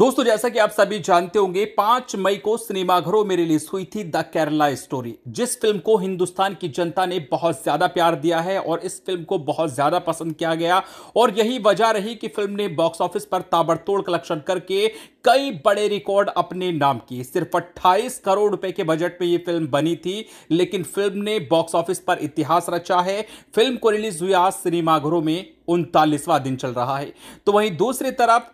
दोस्तों जैसा कि आप सभी जानते होंगे पांच मई को सिनेमाघरों में रिलीज हुई थी द केरला स्टोरी जिस फिल्म को हिंदुस्तान की जनता ने बहुत ज्यादा प्यार दिया है और इस फिल्म को बहुत ज्यादा पसंद किया गया और यही वजह रही कि फिल्म ने बॉक्स ऑफिस पर ताबड़तोड़ कलेक्शन करके कई बड़े रिकॉर्ड अपने नाम किए सिर्फ अट्ठाईस करोड़ रुपए के बजट में यह फिल्म बनी थी लेकिन फिल्म ने बॉक्स ऑफिस पर इतिहास रचा है फिल्म को रिलीज हुई आज सिनेमाघरों में उनतालीसवां दिन चल रहा है तो वहीं दूसरी तरफ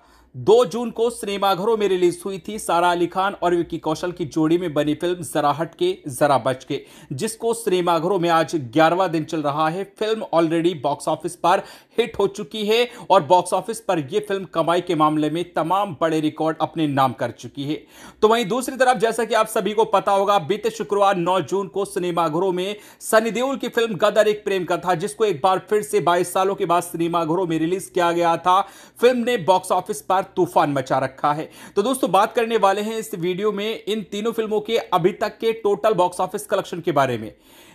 दो जून को सिनेमाघरों में रिलीज हुई थी सारा अली खान और विक्की कौशल की जोड़ी में बनी फिल्म जरा हट के जरा बच के जिसको सिनेमाघरों में आज ग्यारहवा दिन चल रहा है फिल्म ऑलरेडी बॉक्स ऑफिस पर हिट हो चुकी है और बॉक्स ऑफिस पर यह फिल्म कमाई के मामले में तमाम बड़े रिकॉर्ड अपने नाम कर चुकी है तो वहीं दूसरी तरफ जैसा कि आप सभी को पता होगा बीते शुक्रवार 9 जून को सिनेमाघरों में सनी देओल की फिल्म गदर एक प्रेम कथा जिसको एक बार फिर से 22 सालों के बाद सिनेमाघरों में रिलीज किया गया था फिल्म ने बॉक्स ऑफिस पर तूफान मचा रखा है तो दोस्तों बात करने वाले हैं इस वीडियो में इन तीनों फिल्मों के अभी तक के टोटल बॉक्स ऑफिस कलेक्शन के बारे में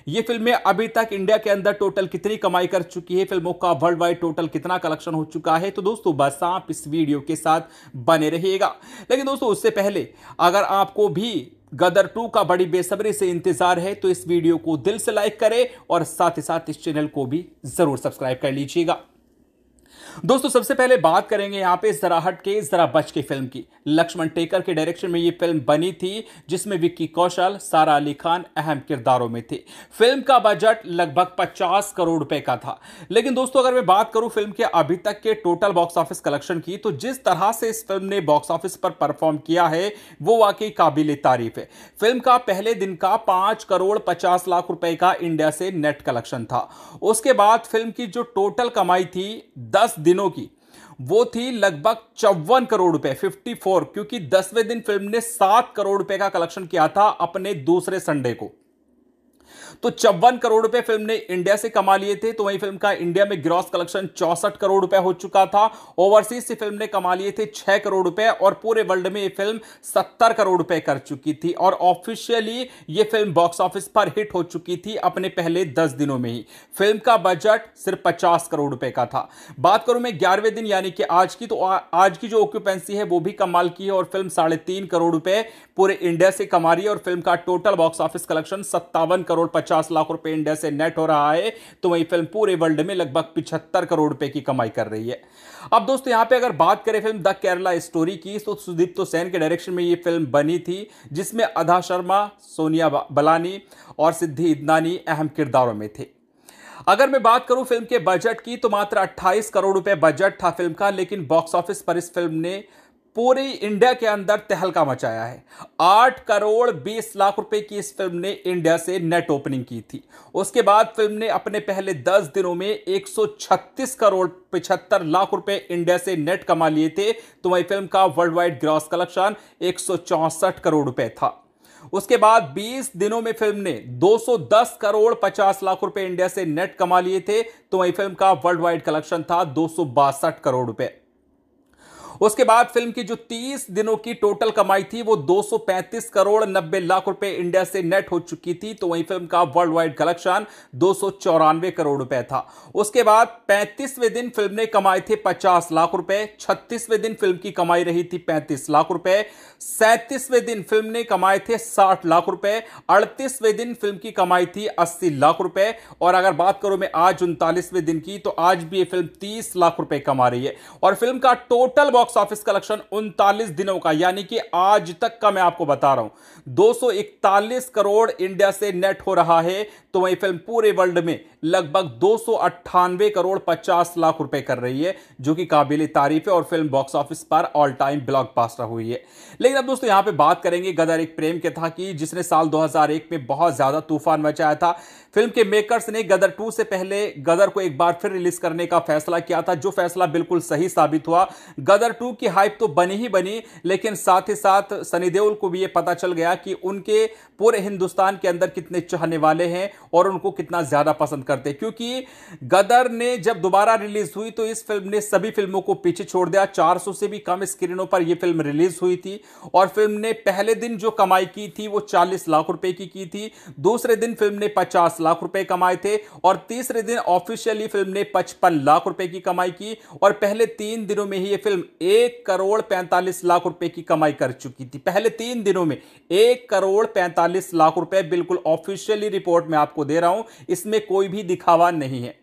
ये फिल्में अभी तक इंडिया के अंदर टोटल कितनी कमाई कर चुकी है फिल्मों का वर्ल्ड वाइड टोटल कितना कलेक्शन हो चुका है तो दोस्तों बस आप इस वीडियो के साथ बने रहिएगा लेकिन दोस्तों उससे पहले अगर आपको भी गदर टू का बड़ी बेसब्री से इंतजार है तो इस वीडियो को दिल से लाइक करें और साथ ही साथ इस चैनल को भी जरूर सब्सक्राइब कर लीजिएगा दोस्तों सबसे पहले बात करेंगे यहाँ पे जराहट के जरा बच की फिल्म की लक्ष्मण टेकर के डायरेक्शन में ये फिल्म बनी थी जिसमें विक्की कौशल सारा अली खान अहम किरदारों में थे फिल्म का बजट लगभग 50 करोड़ रुपए का था लेकिन दोस्तों अगर मैं बात करूं फिल्म के अभी तक के टोटल बॉक्स ऑफिस कलेक्शन की तो जिस तरह से इस फिल्म ने बॉक्स ऑफिस पर परफॉर्म किया है वो वाकई काबिल तारीफ है फिल्म का पहले दिन का पांच करोड़ पचास लाख रुपए का इंडिया से नेट कलेक्शन था उसके बाद फिल्म की जो टोटल कमाई थी दस दस दिनों की वो थी लगभग चौवन करोड़ रुपए 54 क्योंकि दसवें दिन फिल्म ने सात करोड़ रुपए का कलेक्शन किया था अपने दूसरे संडे को तो चौवन करोड़ रुपए फिल्म ने इंडिया से कमा लिए थे तो वही फिल्म का इंडिया में ग्रॉस कलेक्शन चौसठ करोड़ रुपए हो चुका था ओवरसीज से फिल्म ने कमा लिए थे छह करोड़ रुपए और पूरे वर्ल्ड में ये फिल्म सत्तर करोड़ रुपए कर चुकी थी और ऑफिशियली ये फिल्म बॉक्स ऑफिस पर हिट हो चुकी थी अपने पहले दस दिनों में ही फिल्म का बजट सिर्फ पचास करोड़ रुपए का था बात करूं मैं ग्यारहवें दिन यानी कि आज की तो आज की जो ऑक्यूपेंसी है वो भी कमाल की है और फिल्म साढ़े तीन करोड़ रुपए पूरे इंडिया से कमा रही है और फिल्म का टोटल बॉक्स ऑफिस कलेक्शन सत्तावन करोड़ पचास लाख रुपए इंडिया से नेट हो रहा है तो वही फिल्म पूरे वर्ल्ड में लगभग पिछहत्तर करोड़ रुपए की कमाई कर रही है अब दोस्तों यहां पे अगर बात करें फिल्म द केरला स्टोरी की तो सुदीप्त तो सेन के डायरेक्शन में ये फिल्म बनी थी जिसमें अधा शर्मा सोनिया बलानी और सिद्धि इदनानी अहम किरदारों में थे अगर मैं बात करूं फिल्म के बजट की तो मात्र 28 करोड़ रुपए बजट था फिल्म का लेकिन बॉक्स ऑफिस पर इस फिल्म ने पूरी इंडिया के अंदर तहलका मचाया है आठ करोड़ बीस लाख रुपए की इस फिल्म ने इंडिया से नेट ओपनिंग की थी उसके बाद फिल्म ने अपने पहले दस दिनों में 136 करोड़ पिछहत्तर लाख रुपए इंडिया से नेट कमा लिए थे तो वही फिल्म का वर्ल्ड वाइड ग्रॉस कलेक्शन एक करोड़ रुपए था उसके बाद 20 दिनों में फिल्म ने 210 करोड़ 50 लाख रुपए इंडिया से नेट कमा लिए थे तो वही फिल्म का वर्ल्ड वाइड कलेक्शन था दो करोड़ रुपए उसके बाद फिल्म की जो 30 दिनों की टोटल कमाई थी वो 235 करोड़ 90 लाख रुपए इंडिया से नेट हो चुकी थी तो वहीं फिल्म का वर्ल्ड वाइड कलेक्शन दो करोड़ रुपए था उसके बाद पैंतीसवें दिन फिल्म ने कमाए थे पचास लाख रुपए छत्तीसवें दिन फिल्म की कमाई रही थी पैंतीस लाख रुपए सैंतीसवें दिन फिल्म ने कमाए थे साठ लाख रुपए अड़तीसवें दिन फिल्म की कमाई थी अस्सी लाख रुपए और अगर बात करूं मैं आज उनतालीसवें दिन की तो आज भी ये फिल्म तीस लाख रुपए कमा रही है और फिल्म का टोटल बॉक्स ऑफिस कलेक्शन उनतालीस दिनों का यानी कि आज तक का मैं आपको बता रहा हूं 241 करोड़ इंडिया से नेट हो रहा है तो वही फिल्म पूरे वर्ल्ड में लगभग दो करोड़ 50 लाख रुपए कर रही है जो कि काबिल तारीफ है और फिल्म बॉक्स ऑफिस पर ऑल टाइम पास हुई है लेकिन अब दोस्तों यहां पर बात करेंगे गदर एक प्रेम के था कि जिसने साल दो में बहुत ज्यादा तूफान मचाया था फिल्म के मेकर्स ने गदर टू से पहले गदर को एक बार फिर रिलीज करने का फैसला किया था जो फैसला बिल्कुल सही साबित हुआ गदर टू की हाइप तो बनी ही बनी लेकिन साथ ही साथ सनी देओल को भी ये पता चल गया कि उनके पूरे हिंदुस्तान के अंदर कितने चाहने वाले हैं और उनको कितना ज़्यादा पसंद करते क्योंकि गदर ने जब दोबारा रिलीज हुई तो इस फिल्म ने सभी फिल्मों को पीछे छोड़ दिया चार से भी कम स्क्रीनों पर यह फिल्म रिलीज हुई थी और फिल्म ने पहले दिन जो कमाई की थी वो 40 लाख रुपए की की थी दूसरे दिन फिल्म ने 50 लाख रुपए कमाए थे और तीसरे दिन ऑफिशियली फिल्म ने पचपन लाख रुपए की कमाई की और पहले तीन दिनों में ही ये फिल्म एक करोड़ पैंतालीस लाख रुपए की कमाई कर चुकी थी पहले तीन दिनों में एक करोड़ पैंतालीस लाख रुपए बिल्कुल ऑफिशियली रिपोर्ट में आपको दे रहा हूं इसमें कोई भी दिखावा नहीं है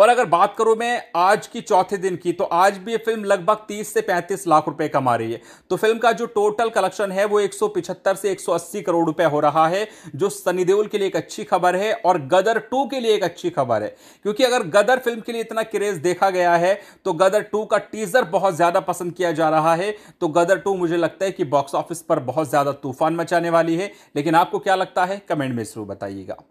और अगर बात करूं मैं आज की चौथे दिन की तो आज भी ये फिल्म लगभग 30 से 35 लाख रुपए कमा रही है तो फिल्म का जो टोटल कलेक्शन है वो 175 से 180 करोड़ रुपए हो रहा है जो सनी देओल के लिए एक अच्छी खबर है और गदर टू के लिए एक अच्छी खबर है क्योंकि अगर गदर फिल्म के लिए इतना क्रेज देखा गया है तो गदर टू का टीजर बहुत ज्यादा पसंद किया जा रहा है तो गदर टू मुझे लगता है कि बॉक्स ऑफिस पर बहुत ज्यादा तूफान मचाने वाली है लेकिन आपको क्या लगता है कमेंट में जरूर बताइएगा